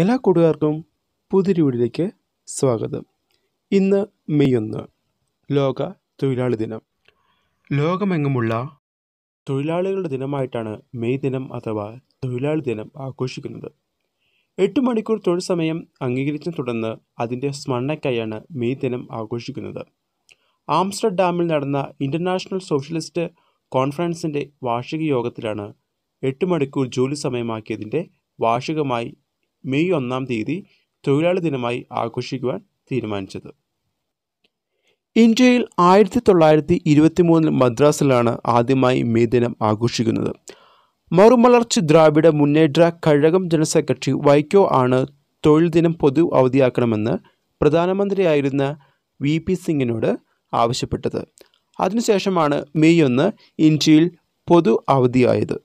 എല്ലാ കൂട്ടുകാർക്കും പുതിയൊരു വീടിലേക്ക് സ്വാഗതം ഇന്ന് മെയ് ഒന്ന് ലോക തൊഴിലാളി ദിനം ലോകമെങ്ങുമുള്ള തൊഴിലാളികളുടെ ദിനമായിട്ടാണ് മെയ് ദിനം അഥവാ തൊഴിലാളി ദിനം ആഘോഷിക്കുന്നത് എട്ട് മണിക്കൂർ തൊഴിൽ സമയം അംഗീകരിച്ചു തുടർന്ന് അതിൻ്റെ സ്മരണയ്ക്കായാണ് മെയ് ദിനം ആഘോഷിക്കുന്നത് ആംസ്റ്റർഡാമിൽ നടന്ന ഇൻ്റർനാഷണൽ സോഷ്യലിസ്റ്റ് കോൺഫറൻസിൻ്റെ വാർഷിക യോഗത്തിലാണ് എട്ട് മണിക്കൂർ ജോലി സമയമാക്കിയതിൻ്റെ വാർഷികമായി മെയ് ഒന്നാം തീയതി തൊഴിലാളി ദിനമായി ആഘോഷിക്കുവാൻ തീരുമാനിച്ചത് ഇന്ത്യയിൽ ആയിരത്തി തൊള്ളായിരത്തി ഇരുപത്തി മൂന്നിൽ മദ്രാസിലാണ് ആദ്യമായി മെയ് ദിനം ആഘോഷിക്കുന്നത് മറുമലർച്ച് ദ്രാവിഡ മുന്നേറ്റ കഴകം ജനറൽ സെക്രട്ടറി വൈക്കോ ആണ് തൊഴിൽ ദിനം പൊതു അവധിയാക്കണമെന്ന് പ്രധാനമന്ത്രിയായിരുന്ന വി പി സിംഗിനോട് ആവശ്യപ്പെട്ടത് അതിനുശേഷമാണ് മെയ് ഒന്ന് ഇന്ത്യയിൽ പൊതു അവധിയായത്